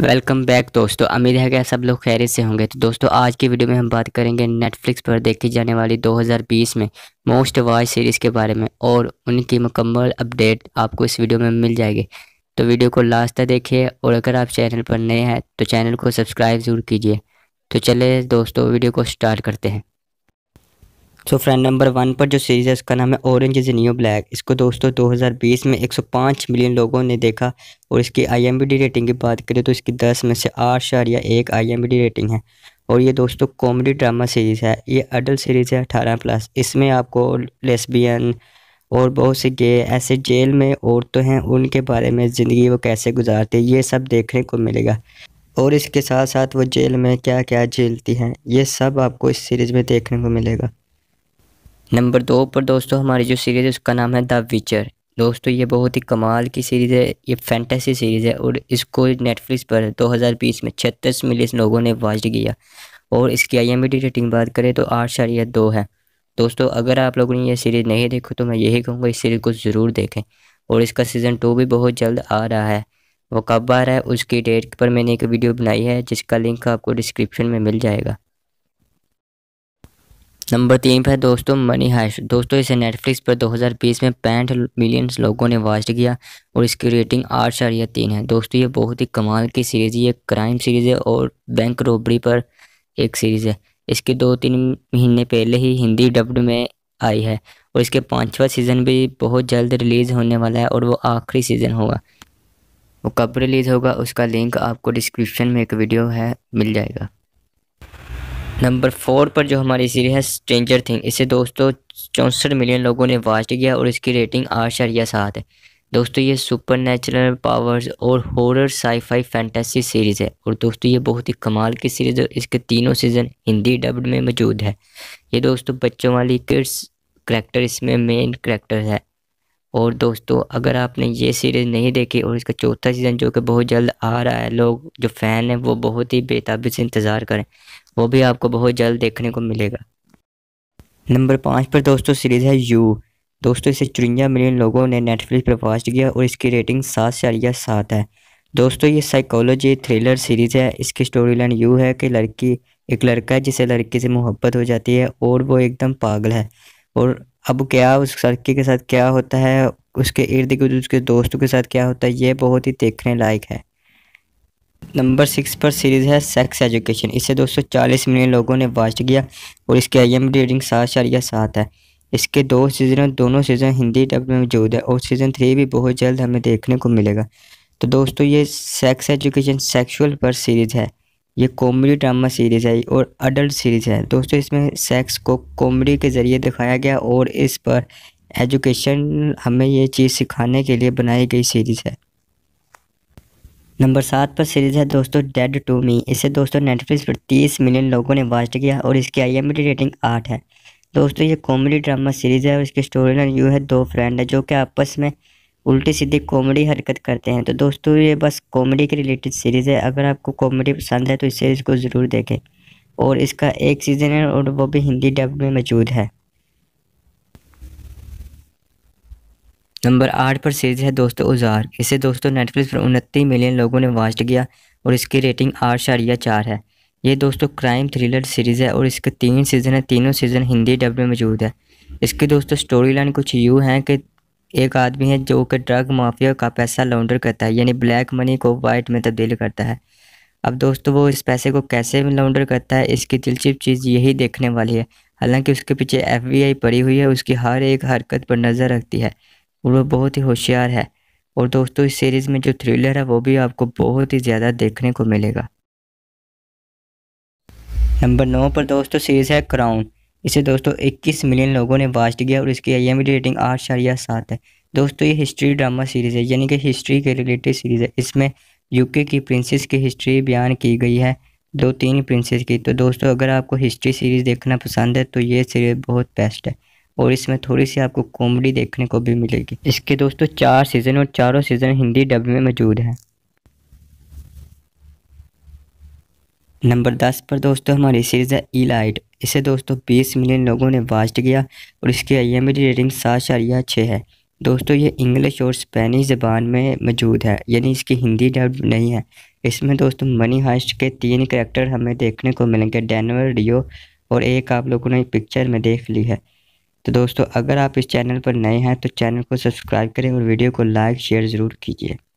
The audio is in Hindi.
वेलकम बैक दोस्तों अमीर है कि सब लोग खैरियत से होंगे तो दोस्तों आज की वीडियो में हम बात करेंगे नेटफ्लिक्स पर देखी जाने वाली 2020 में मोस्ट वॉच सीरीज़ के बारे में और उनकी मुकम्मल अपडेट आपको इस वीडियो में मिल जाएगी तो वीडियो को लास्ट तक देखिए और अगर आप चैनल पर नए हैं तो चैनल को सब्सक्राइब ज़रूर कीजिए तो चले दोस्तों वीडियो को स्टार्ट करते हैं सो फ्रेंड नंबर वन पर जो सीरीज़ है उसका नाम है ऑरेंज इज़ न्यू ब्लैक इसको दोस्तों 2020 में 105 मिलियन लोगों ने देखा और इसकी आईएमबीडी रेटिंग की बात करें तो इसकी 10 में से आठ शारिया एक आई रेटिंग है और ये दोस्तों कॉमेडी ड्रामा सीरीज़ है ये अडल्ट सीरीज़ है अठारह प्लस इसमें आपको लेसबियन और बहुत से गे ऐसे जेल में औरतें हैं उनके बारे में ज़िंदगी वो कैसे गुजारती है ये सब देखने को मिलेगा और इसके साथ साथ वो जेल में क्या क्या झेलती हैं ये सब आपको इस सीरीज़ में देखने को मिलेगा नंबर दो पर दोस्तों हमारी जो सीरीज़ है उसका नाम है द विचर दोस्तों ये बहुत ही कमाल की सीरीज़ है ये फैंटेसी सीरीज़ है और इसको नेटफ्लिक्स पर 2020 में छत्तीस मिलियन लोगों ने वॉच किया और इसकी आई एम रेटिंग बात करें तो आठ शारिया दो है दोस्तों अगर आप लोगों ने यह सीरीज़ नहीं देखो तो मैं यही कहूँगा इस सीरीज़ को ज़रूर देखें और इसका सीज़न टू भी बहुत जल्द आ रहा है वो कब आ रहा है उसकी डेट पर मैंने एक वीडियो बनाई है जिसका लिंक आपको डिस्क्रिप्शन में मिल जाएगा नंबर तीन पर दोस्तों मनी हाइस्ट दोस्तों इसे नेटफ्लिक्स पर 2020 में पैंठ मिलियंस लोगों ने वॉच किया और इसकी रेटिंग आठ शारिया तीन है दोस्तों ये बहुत ही कमाल की सीरीज़ ये क्राइम सीरीज़ है और बैंक रोबरी पर एक सीरीज़ है इसके दो तीन महीने पहले ही हिंदी डब्ड में आई है और इसके पाँचवा सीज़न भी बहुत जल्द रिलीज़ होने वाला है और वो आखिरी सीज़न होगा वो कब रिलीज़ होगा उसका लिंक आपको डिस्क्रिप्शन में एक वीडियो है मिल जाएगा नंबर फोर पर जो हमारी सीरीज है स्ट्रेंजर थिंग इसे दोस्तों चौंसठ मिलियन लोगों ने वॉच किया और इसकी रेटिंग आठ शरिया सात है दोस्तों ये सुपर नेचुरल पावर्स और हॉरर साईफाई फैंटेसी सीरीज़ है और दोस्तों ये बहुत ही कमाल की सीरीज़ है इसके तीनों सीज़न हिंदी डब्ड में मौजूद है ये दोस्तों बच्चों वाली किड्स करेक्टर इसमें मेन करेक्टर है और दोस्तों अगर आपने ये सीरीज़ नहीं देखी और इसका चौथा सीज़न जो कि बहुत जल्द आ रहा है लोग जो फ़ैन हैं वो बहुत ही बेताबी से इंतज़ार करें वो भी आपको बहुत जल्द देखने को मिलेगा नंबर पाँच पर दोस्तों सीरीज़ है यू दोस्तों इसे चुरंजा मिलियन लोगों ने नेटफ्लिक्स पर वास्ट किया और इसकी रेटिंग सात से सात है दोस्तों ये साइकोलॉजी थ्रिलर सीरीज़ है इसकी स्टोरी लाइन यू है कि लड़की एक लड़का है जिसे लड़की से मोहब्बत हो जाती है और वो एकदम पागल है और अब क्या उस लड़की के साथ क्या होता है उसके इर्द गिर्द उसके दोस्तों के साथ क्या होता है ये बहुत ही देखने लायक है नंबर सिक्स पर सीरीज़ है सेक्स एजुकेशन इसे 240 चालीस मिलियन लोगों ने वाच किया और इसके आई एम रेटिंग सात या सात है इसके दो सीज़न दोनों सीज़न हिंदी डब में मौजूद है और सीज़न थ्री भी बहुत जल्द हमें देखने को मिलेगा तो दोस्तों ये सेक्स एजुकेशन सेक्शुअल पर सीरीज़ है ये कॉमेडी ड्रामा सीरीज़ है और अडल्ट सीरीज़ है दोस्तों इसमें सेक्स को कॉमेडी के ज़रिए दिखाया गया और इस पर एजुकेशन हमें ये चीज़ सिखाने के लिए बनाई गई सीरीज़ है नंबर सात पर सीरीज है दोस्तों डेड टू मी इसे दोस्तों नेटफ्लिक्स पर 30 मिलियन लोगों ने वॉच किया और इसकी आई रेटिंग आठ है दोस्तों ये कॉमेडी ड्रामा सीरीज है और इसकी स्टोरी लाइन यू है दो फ्रेंड है जो कि आपस में उल्टी सीधी कॉमेडी हरकत करते हैं तो दोस्तों ये बस कॉमेडी के रिलेटेड सीरीज़ है अगर आपको कॉमेडी पसंद है तो इस सीरीज़ को ज़रूर देखें और इसका एक सीज़न है और वो भी हिंदी डब में मौजूद है नंबर आठ पर सीरीज है दोस्तों उजार इसे दोस्तों नेटफ्लिक्स पर उनतीस मिलियन लोगों ने वास्ट किया और इसकी रेटिंग आठ शारिया चार है ये दोस्तों क्राइम थ्रिलर सीरीज़ है और इसके तीन सीज़न है तीनों सीज़न हिंदी डब में मौजूद है इसकी दोस्तों स्टोरी लाइन कुछ यूँ हैं कि एक आदमी है जो कि ड्रग माफिया का पैसा लॉन्डर करता है यानी ब्लैक मनी को वाइट में तब्दील करता है अब दोस्तों वो इस पैसे को कैसे लॉन्डर करता है इसकी दिलचस्प चीज़ यही देखने वाली है हालांकि उसके पीछे एफबीआई पड़ी हुई है उसकी हर एक हरकत पर नज़र रखती है और वह बहुत ही होशियार है और दोस्तों इस सीरीज़ में जो थ्रिलर है वो भी आपको बहुत ही ज़्यादा देखने को मिलेगा नंबर नौ पर दोस्तों सीरीज़ है क्राउन इसे दोस्तों 21 मिलियन लोगों ने वाच किया और इसकी आई रेटिंग आठ शारिया सात है दोस्तों ये हिस्ट्री ड्रामा सीरीज़ है यानी कि हिस्ट्री के रिलेटेड सीरीज़ है इसमें यूके की प्रिंसेस की हिस्ट्री बयान की गई है दो तीन प्रिंसेस की तो दोस्तों अगर आपको हिस्ट्री सीरीज़ देखना पसंद है तो ये सीरीज़ बहुत बेस्ट है और इसमें थोड़ी सी आपको कॉमेडी देखने को भी मिलेगी इसके दोस्तों चार सीज़न और चारों सीज़न हिंदी डब में मौजूद हैं नंबर दस पर दोस्तों हमारी सीरीज़ है ई e लाइट इसे दोस्तों बीस मिलियन लोगों ने वास्ट किया और इसकी आई रेटिंग सात शरिया छः है दोस्तों ये इंग्लिश और स्पेनिश ज़बान में मौजूद है यानी इसकी हिंदी डब नहीं है इसमें दोस्तों मनी हाइस्ट के तीन करेक्टर हमें देखने को मिलेंगे डेनवर डियो और एक आप लोगों ने पिक्चर में देख ली है तो दोस्तों अगर आप इस चैनल पर नए हैं तो चैनल को सब्सक्राइब करें और वीडियो को लाइक शेयर ज़रूर कीजिए